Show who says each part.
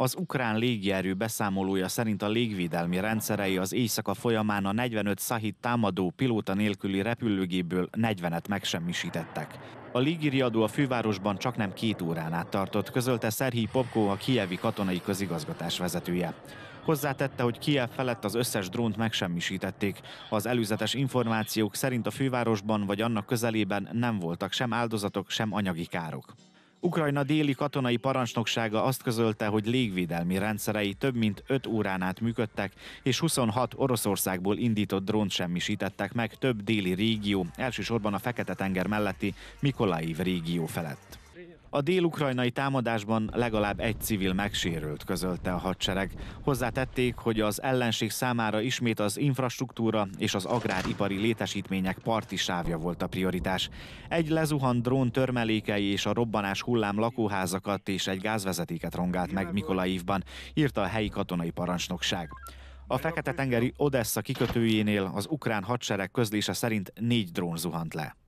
Speaker 1: Az ukrán légierő beszámolója szerint a légvédelmi rendszerei az éjszaka folyamán a 45 Szahid támadó pilóta nélküli repülőgéből 40-et megsemmisítettek. A légiriadó a fővárosban csak nem két órán át tartott, közölte Szerhi Popko, a kievi katonai közigazgatás vezetője. Hozzátette, hogy Kiev felett az összes drónt megsemmisítették. Az előzetes információk szerint a fővárosban vagy annak közelében nem voltak sem áldozatok, sem anyagi károk. Ukrajna déli katonai parancsnoksága azt közölte, hogy légvédelmi rendszerei több mint 5 órán át működtek, és 26 Oroszországból indított drónt semmisítettek meg több déli régió, elsősorban a Fekete-tenger melletti Mikolaiv régió felett. A dél-ukrajnai támadásban legalább egy civil megsérült, közölte a hadsereg. Hozzátették, hogy az ellenség számára ismét az infrastruktúra és az agráripari létesítmények parti sávja volt a prioritás. Egy lezuhant drón törmelékei és a robbanás hullám lakóházakat és egy gázvezetéket rongált meg Mikolaivban, írta a helyi katonai parancsnokság. A Fekete-tengeri Odessa kikötőjénél az ukrán hadsereg közlése szerint négy drón zuhant le.